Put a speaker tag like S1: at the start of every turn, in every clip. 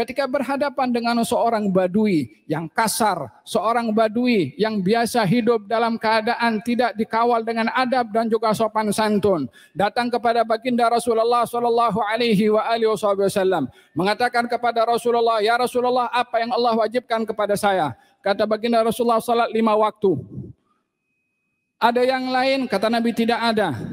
S1: ketika berhadapan dengan seorang badui yang kasar, seorang badui yang biasa hidup dalam keadaan tidak dikawal dengan adab dan juga sopan santun, datang kepada baginda Rasulullah sallallahu alaihi wa alihi wasallam mengatakan kepada Rasulullah, "Ya Rasulullah, apa yang Allah wajibkan kepada saya?" Kata baginda Rasulullah, "Salat lima waktu." Ada yang lain? Kata Nabi tidak ada.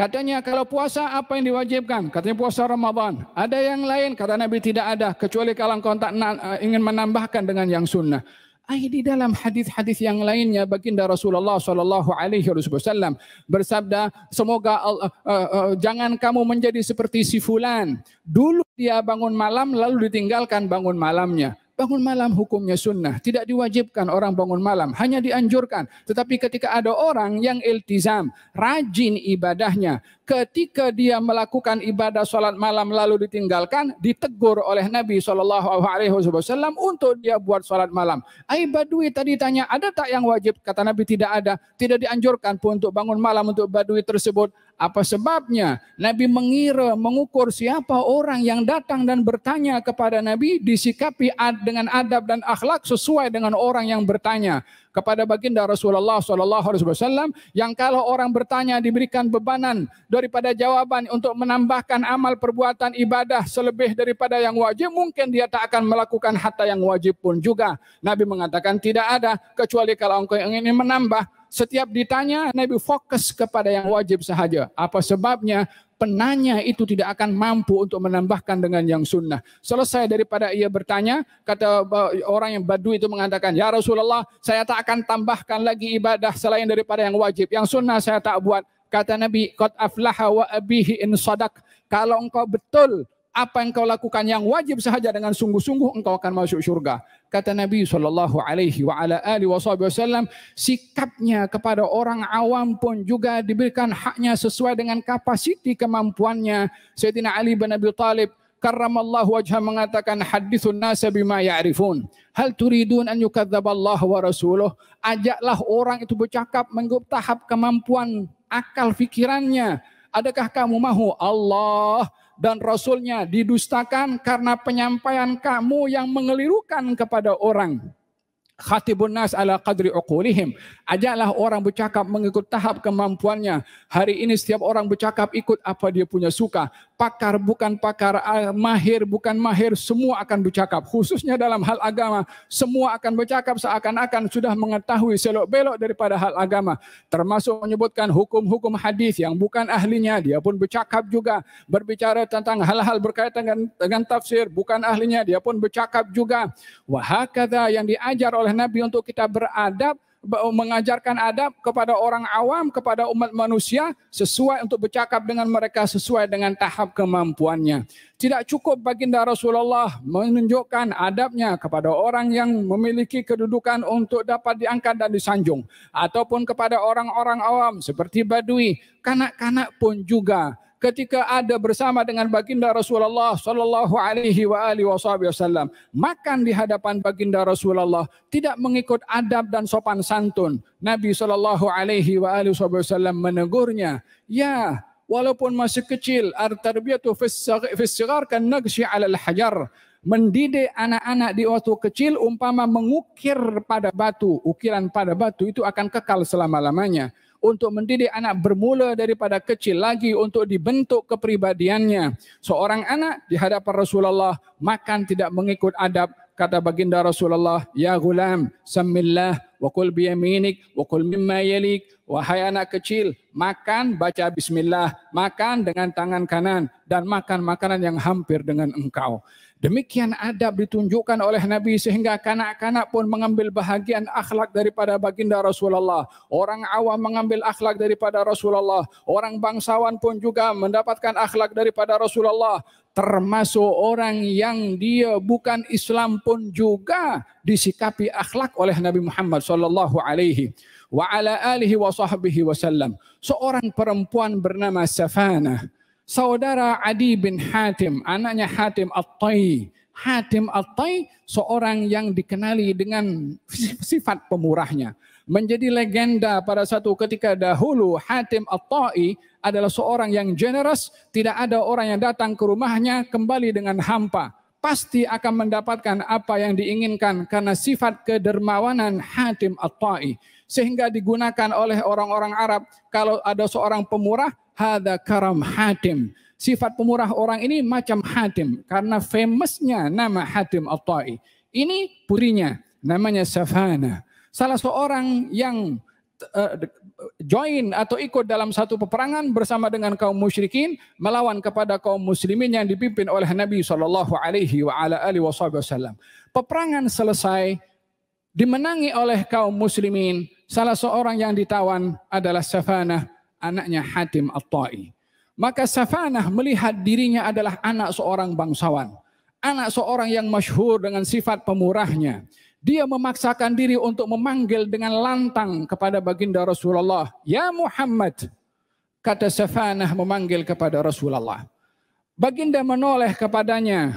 S1: Katanya kalau puasa apa yang diwajibkan? Katanya puasa Ramadan. Ada yang lain? Kata Nabi tidak ada. Kecuali kalau engkau tak eh, ingin menambahkan dengan yang sunnah. Ay, ah, di dalam hadis-hadis yang lainnya baginda Rasulullah Shallallahu Alaihi Wasallam bersabda, semoga uh, uh, uh, jangan kamu menjadi seperti si fulan. Dulu dia bangun malam lalu ditinggalkan bangun malamnya. Bangun malam hukumnya sunnah. Tidak diwajibkan orang bangun malam. Hanya dianjurkan. Tetapi ketika ada orang yang iltizam, rajin ibadahnya, ketika dia melakukan ibadah sholat malam lalu ditinggalkan, ditegur oleh Nabi saw Alaihi Wasallam untuk dia buat sholat malam. Ai badui tadi tanya ada tak yang wajib? Kata Nabi tidak ada, tidak dianjurkan pun untuk bangun malam untuk badui tersebut. Apa sebabnya? Nabi mengira, mengukur siapa orang yang datang dan bertanya kepada Nabi disikapi dengan adab dan akhlak sesuai dengan orang yang bertanya. kepada baginda Rasulullah sallallahu alaihi wasallam yang kalau orang bertanya diberikan bebanan daripada jawaban untuk menambahkan amal perbuatan ibadah selebih daripada yang wajib mungkin dia tak akan melakukan hatta yang wajib pun juga nabi mengatakan tidak ada kecuali kalau engkau ingin menambah Setiap ditanya, Nabi fokus kepada yang wajib sahaja. Apa sebabnya? penanya itu tidak akan mampu untuk menambahkan dengan yang sunnah. Selesai daripada ia bertanya, kata orang yang badu itu mengatakan, Ya Rasulullah, saya tak akan tambahkan lagi ibadah selain daripada yang wajib. Yang sunnah saya tak buat. Kata Nabi, Qad aflaha wa abihi in sadak. Kalau engkau betul apa yang kau lakukan yang wajib sahaja dengan sungguh-sungguh engkau akan masuk syurga. Kata Nabi sallallahu alaihi wasallam, sikapnya kepada orang awam pun juga diberikan haknya sesuai dengan kapasiti kemampuannya. Sayyidina Ali bin Abi Talib Allah wajha mengatakan hadithun nasa bima Arifun. Hal turidun an yukadzaballahu wa rasuluh. Ajaklah orang itu bercakap mengikut tahap kemampuan akal fikirannya. Adakah kamu mahu Allah dan rasulnya didustakan karena penyampaian kamu yang mengelirukan kepada orang. Khatibun nas ala qadri uqulihim. Ajaklah orang bercakap mengikut tahap kemampuannya. Hari ini setiap orang bercakap ikut apa dia punya suka pakar bukan pakar, ah, mahir bukan mahir, semua akan bercakap. Khususnya dalam hal agama, semua akan bercakap seakan-akan sudah mengetahui selok-belok daripada hal agama. Termasuk menyebutkan hukum-hukum hadis yang bukan ahlinya, dia pun bercakap juga. Berbicara tentang hal-hal berkaitan dengan, dengan tafsir, bukan ahlinya, dia pun bercakap juga. Wahakata yang diajar oleh Nabi untuk kita beradab, mengajarkan adab kepada orang awam, kepada umat manusia sesuai untuk bercakap dengan mereka sesuai dengan tahap kemampuannya. Tidak cukup baginda Rasulullah menunjukkan adabnya kepada orang yang memiliki kedudukan untuk dapat diangkat dan disanjung. Ataupun kepada orang-orang awam seperti badui, kanak-kanak pun juga ketika ada bersama dengan baginda Rasulullah sallallahu alaihi wa alihi wasallam makan di hadapan baginda Rasulullah tidak mengikut adab dan sopan santun Nabi sallallahu alaihi wa alihi wasallam menegurnya ya walaupun masih kecil artarbiyatu fisghar kan nagshi alal hajar mendidik anak-anak di waktu kecil umpama mengukir pada batu ukiran pada batu itu akan kekal selama-lamanya untuk mendidik anak bermula daripada kecil lagi untuk dibentuk kepribadiannya. Seorang anak di hadapan Rasulullah makan tidak mengikut adab kata baginda Rasulullah ya gulam samillah وكل بيمينك وكل مما يليك وهي anak kecil, makan baca bismillah makan dengan tangan kanan dan makan makanan yang hampir dengan engkau demikian adab ditunjukkan oleh nabi sehingga kanak-kanak pun mengambil bahagian akhlak daripada baginda Rasulullah orang awam mengambil akhlak daripada Rasulullah orang bangsawan pun juga mendapatkan akhlak daripada Rasulullah termasuk orang yang dia bukan Islam pun juga disikapi akhlak oleh Nabi Muhammad sallallahu alaihi wa ala alihi wa sahbihi wasallam. Seorang perempuan bernama Safana, saudara Adi bin Hatim, anaknya Hatim At-Tai. Hatim At-Tai seorang yang dikenali dengan sifat pemurahnya menjadi legenda pada satu ketika dahulu Hatim At-Ta'i adalah seorang yang generous, tidak ada orang yang datang ke rumahnya kembali dengan hampa. Pasti akan mendapatkan apa yang diinginkan karena sifat kedermawanan Hatim At-Ta'i. Sehingga digunakan oleh orang-orang Arab kalau ada seorang pemurah, hada karam Hatim. Sifat pemurah orang ini macam Hatim karena famousnya nama Hatim At-Ta'i. Ini purinya, namanya Safana. Salah seorang yang eh, join atau ikut dalam satu peperangan bersama dengan kaum musyrikin melawan kepada kaum muslimin yang dipimpin oleh Nabi Shallallahu alaihi wasallam. Peperangan selesai dimenangi oleh kaum muslimin. Salah seorang yang ditawan adalah Safanah anaknya Hatim al tai Maka Safanah melihat dirinya adalah anak seorang bangsawan. Anak seorang yang masyhur dengan sifat pemurahnya. dia memaksakan diri untuk memanggil dengan lantang kepada baginda Rasulullah. Ya Muhammad, kata Safanah memanggil kepada Rasulullah. Baginda menoleh kepadanya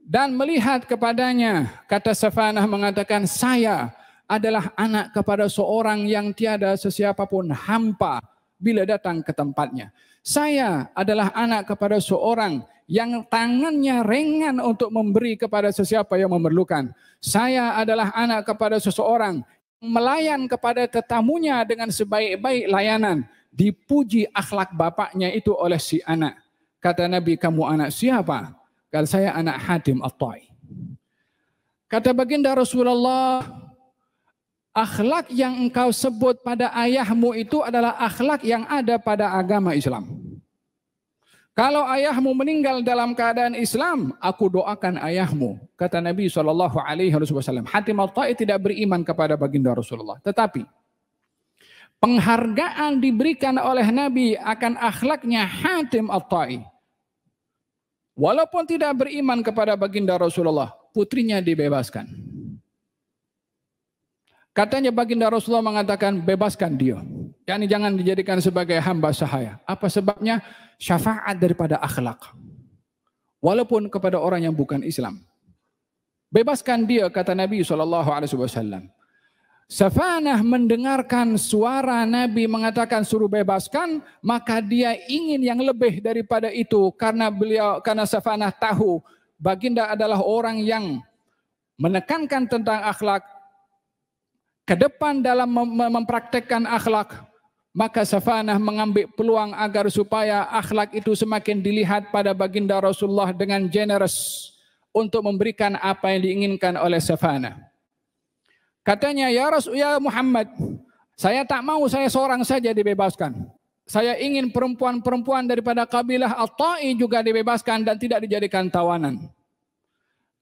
S1: dan melihat kepadanya, kata Safanah mengatakan, saya adalah anak kepada seorang yang tiada sesiapa pun hampa bila datang ke tempatnya. Saya adalah anak kepada seorang yang yang tangannya ringan untuk memberi kepada sesiapa yang memerlukan. Saya adalah anak kepada seseorang melayan kepada tetamunya dengan sebaik-baik layanan. Dipuji akhlak bapaknya itu oleh si anak. Kata Nabi, kamu anak siapa? Kalau saya anak Hatim at Kata baginda Rasulullah, akhlak yang engkau sebut pada ayahmu itu adalah akhlak yang ada pada agama Islam. Kalau ayahmu meninggal dalam keadaan Islam, aku doakan ayahmu. Kata Nabi Shallallahu Alaihi Wasallam. Hati Ta'i tidak beriman kepada baginda Rasulullah. Tetapi penghargaan diberikan oleh Nabi akan akhlaknya Hatim al tai Walaupun tidak beriman kepada baginda Rasulullah, putrinya dibebaskan. Katanya baginda Rasulullah mengatakan bebaskan dia. Yani jangan dijadikan sebagai hamba sahaya. Apa sebabnya? syafaat daripada akhlak. Walaupun kepada orang yang bukan Islam. Bebaskan dia kata Nabi Shallallahu Alaihi Wasallam. Safanah mendengarkan suara Nabi mengatakan suruh bebaskan, maka dia ingin yang lebih daripada itu karena beliau karena Safanah tahu baginda adalah orang yang menekankan tentang akhlak ke depan dalam mem mempraktekkan akhlak maka Safanah mengambil peluang agar supaya akhlak itu semakin dilihat pada baginda Rasulullah dengan generous untuk memberikan apa yang diinginkan oleh Safanah. Katanya, ya Rasul, ya Muhammad, saya tak mau saya seorang saja dibebaskan. Saya ingin perempuan-perempuan daripada kabilah Al-Ta'i juga dibebaskan dan tidak dijadikan tawanan.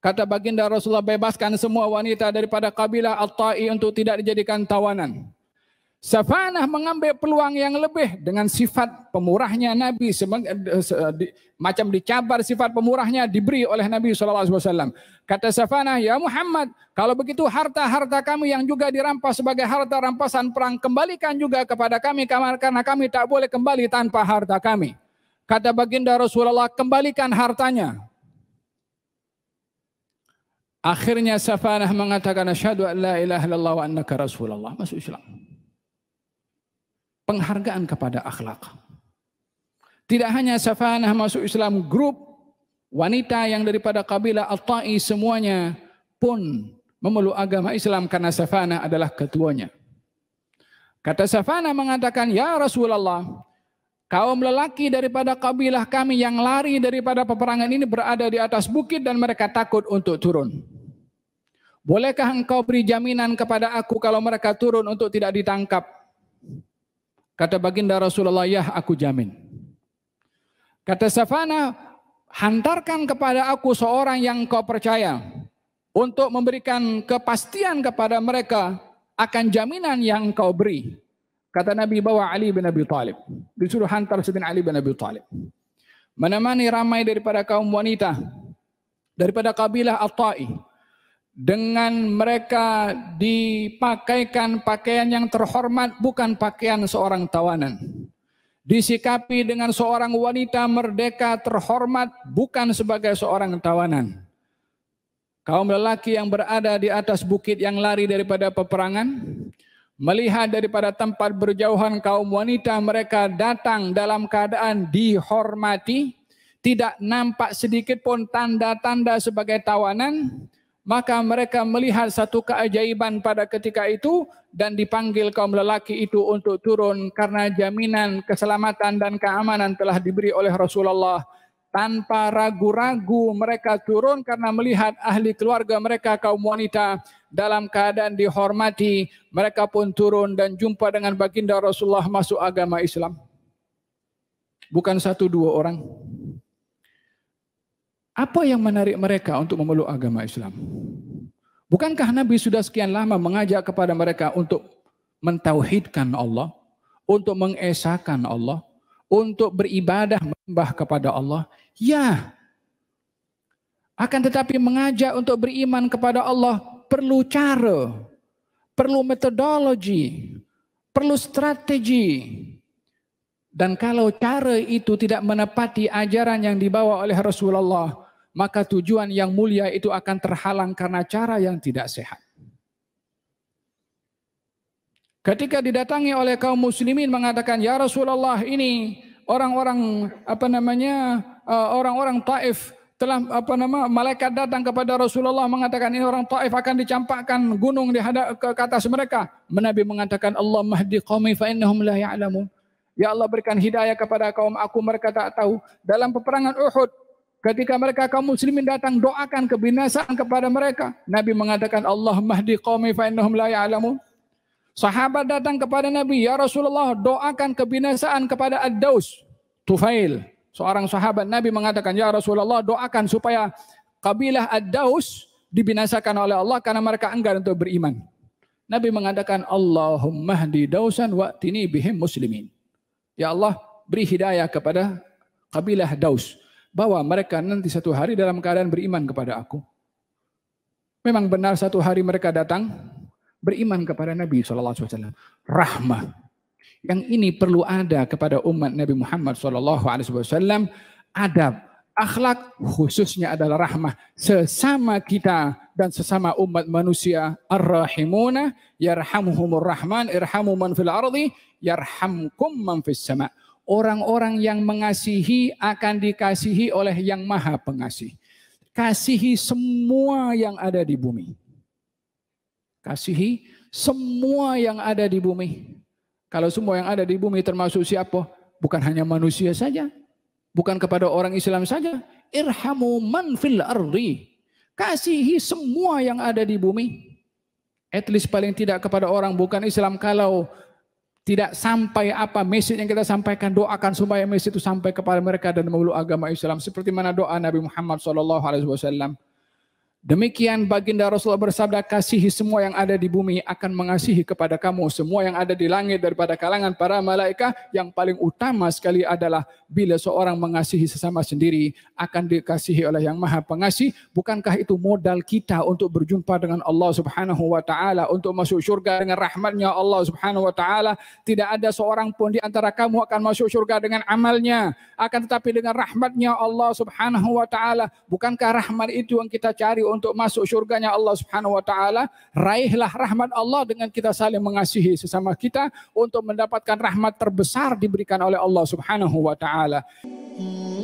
S1: Kata baginda Rasulullah, bebaskan semua wanita daripada kabilah Al-Ta'i untuk tidak dijadikan tawanan. Safanah mengambil peluang yang lebih dengan sifat pemurahnya Nabi eh, eh, eh, macam dicabar sifat pemurahnya diberi oleh Nabi SAW. Kata Safanah, ya Muhammad, kalau begitu harta-harta kami yang juga dirampas sebagai harta rampasan perang kembalikan juga kepada kami karena kami tak boleh kembali tanpa harta kami. Kata baginda Rasulullah, kembalikan hartanya. Akhirnya Safanah mengatakan, asyhadu an la ilaha illallah wa annaka Rasulullah. Masuk Islam penghargaan kepada akhlak. Tidak hanya Safanah masuk Islam, grup wanita yang daripada kabilah Al-Ta'i semuanya pun memeluk agama Islam karena Safanah adalah ketuanya. Kata Safanah mengatakan, Ya Rasulullah, kaum lelaki daripada kabilah kami yang lari daripada peperangan ini berada di atas bukit dan mereka takut untuk turun. Bolehkah engkau beri jaminan kepada aku kalau mereka turun untuk tidak ditangkap? Kata baginda Rasulullah, ya aku jamin. Kata Safana, hantarkan kepada aku seorang yang kau percaya untuk memberikan kepastian kepada mereka akan jaminan yang kau beri. Kata Nabi bawa Ali bin Abi Thalib. Disuruh hantar Sayyidina Ali bin Abi Thalib. Menemani ramai daripada kaum wanita. Daripada kabilah Al tai dengan mereka dipakaikan pakaian yang terhormat bukan pakaian seorang tawanan. Disikapi dengan seorang wanita merdeka terhormat bukan sebagai seorang tawanan. Kaum lelaki yang berada di atas bukit yang lari daripada peperangan, melihat daripada tempat berjauhan kaum wanita mereka datang dalam keadaan dihormati, tidak nampak sedikit pun tanda-tanda sebagai tawanan, Maka mereka melihat satu keajaiban pada ketika itu dan dipanggil kaum lelaki itu untuk turun karena jaminan keselamatan dan keamanan telah diberi oleh Rasulullah. Tanpa ragu-ragu mereka turun karena melihat ahli keluarga mereka kaum wanita dalam keadaan dihormati. Mereka pun turun dan jumpa dengan baginda Rasulullah masuk agama Islam. Bukan satu dua orang. Apa yang menarik mereka untuk memeluk agama Islam? Bukankah Nabi sudah sekian lama mengajak kepada mereka untuk mentauhidkan Allah, untuk mengesahkan Allah, untuk beribadah menyembah kepada Allah? Ya. Akan tetapi mengajak untuk beriman kepada Allah perlu cara, perlu metodologi, perlu strategi. Dan kalau cara itu tidak menepati ajaran yang dibawa oleh Rasulullah maka tujuan yang mulia itu akan terhalang karena cara yang tidak sehat. Ketika didatangi oleh kaum muslimin mengatakan, "Ya Rasulullah, ini orang-orang apa namanya? Eh, orang-orang Taif telah apa nama malaikat datang kepada Rasulullah mengatakan ini orang Taif akan dicampakkan gunung di hadap ke, atas mereka." Nabi mengatakan, "Allah mahdi qaumi fa innahum la ya'lamun." Ya Allah berikan hidayah kepada kaum aku mereka tak tahu. Dalam peperangan Uhud Ketika mereka kaum muslimin datang doakan kebinasaan kepada mereka. Nabi mengatakan Allah mahdi qawmi fa'innahum la ya'alamun. Sahabat datang kepada Nabi, Ya Rasulullah doakan kebinasaan kepada Ad-Daus. Tufail. Seorang sahabat Nabi mengatakan, Ya Rasulullah doakan supaya kabilah Ad-Daus dibinasakan oleh Allah karena mereka enggan untuk beriman. Nabi mengatakan, Allahumma hdi dausan wa tini bihim muslimin. Ya Allah, beri hidayah kepada kabilah Daus. bahwa mereka nanti satu hari dalam keadaan beriman kepada aku. Memang benar satu hari mereka datang beriman kepada Nabi SAW. Rahmah. Yang ini perlu ada kepada umat Nabi Muhammad SAW. Adab, akhlak khususnya adalah rahmah sesama kita dan sesama umat manusia ar-rahimuna yarhamuhumur rahman irhamu man fil ardi yarhamkum man fis sama orang-orang yang mengasihi akan dikasihi oleh yang maha pengasih. Kasihi semua yang ada di bumi. Kasihi semua yang ada di bumi. Kalau semua yang ada di bumi termasuk siapa? Bukan hanya manusia saja. Bukan kepada orang Islam saja. Irhamu man fil ardi. Kasihi semua yang ada di bumi. At least paling tidak kepada orang bukan Islam. Kalau tidak sampai apa mesin yang kita sampaikan doakan supaya mesin itu sampai kepada mereka dan memeluk agama Islam seperti mana doa Nabi Muhammad Wasallam. Demikian baginda Rasulullah bersabda, kasihi semua yang ada di bumi akan mengasihi kepada kamu. Semua yang ada di langit daripada kalangan para malaikat yang paling utama sekali adalah bila seorang mengasihi sesama sendiri akan dikasihi oleh yang maha pengasih. Bukankah itu modal kita untuk berjumpa dengan Allah subhanahu wa ta'ala. Untuk masuk surga dengan rahmatnya Allah subhanahu wa ta'ala. Tidak ada seorang pun di antara kamu akan masuk surga dengan amalnya. Akan tetapi dengan rahmatnya Allah subhanahu wa ta'ala. Bukankah rahmat itu yang kita cari untuk masuk syurganya Allah Subhanahu wa taala, raihlah rahmat Allah dengan kita saling mengasihi sesama kita untuk mendapatkan rahmat terbesar diberikan oleh Allah Subhanahu wa taala. Hmm.